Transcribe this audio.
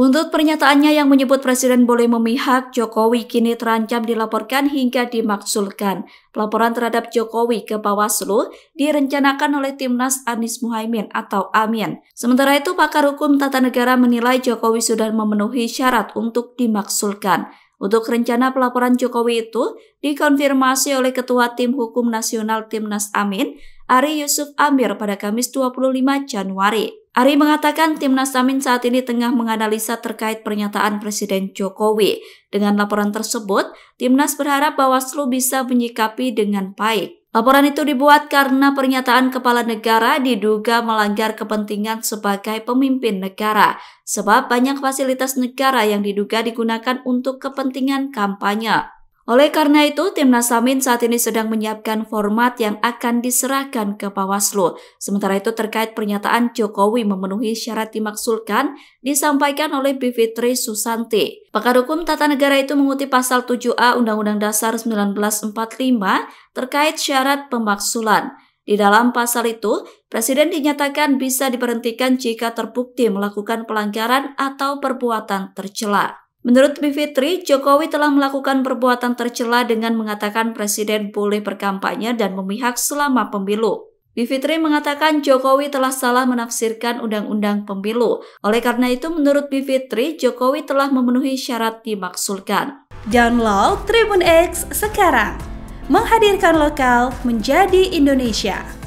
Untuk pernyataannya yang menyebut Presiden boleh memihak, Jokowi kini terancam dilaporkan hingga dimaksulkan. Pelaporan terhadap Jokowi ke Bawaslu direncanakan oleh Timnas Anies Muhaimin atau Amin. Sementara itu, pakar hukum tata negara menilai Jokowi sudah memenuhi syarat untuk dimaksulkan. Untuk rencana pelaporan Jokowi itu dikonfirmasi oleh Ketua Tim Hukum Nasional Timnas Amin, Ari Yusuf Amir pada Kamis 25 Januari. Ari mengatakan timnas Amin saat ini tengah menganalisa terkait pernyataan Presiden Jokowi. Dengan laporan tersebut, timnas berharap Bawaslu bisa menyikapi dengan baik. Laporan itu dibuat karena pernyataan kepala negara diduga melanggar kepentingan sebagai pemimpin negara, sebab banyak fasilitas negara yang diduga digunakan untuk kepentingan kampanye. Oleh karena itu, Timnas Amin saat ini sedang menyiapkan format yang akan diserahkan ke Bawaslu. Sementara itu terkait pernyataan Jokowi memenuhi syarat dimaksulkan, disampaikan oleh Bivitri Susanti. Pakar hukum tata negara itu mengutip pasal 7A Undang-Undang Dasar 1945 terkait syarat pemaksulan. Di dalam pasal itu, presiden dinyatakan bisa diberhentikan jika terbukti melakukan pelanggaran atau perbuatan tercela. Menurut Bivitri, Jokowi telah melakukan perbuatan tercela dengan mengatakan presiden boleh berkampanye dan memihak selama pemilu. Bivitri mengatakan Jokowi telah salah menafsirkan undang-undang pemilu. Oleh karena itu, menurut Bivitri, Jokowi telah memenuhi syarat dimaksudkan. Download Tribun X sekarang, menghadirkan lokal menjadi Indonesia.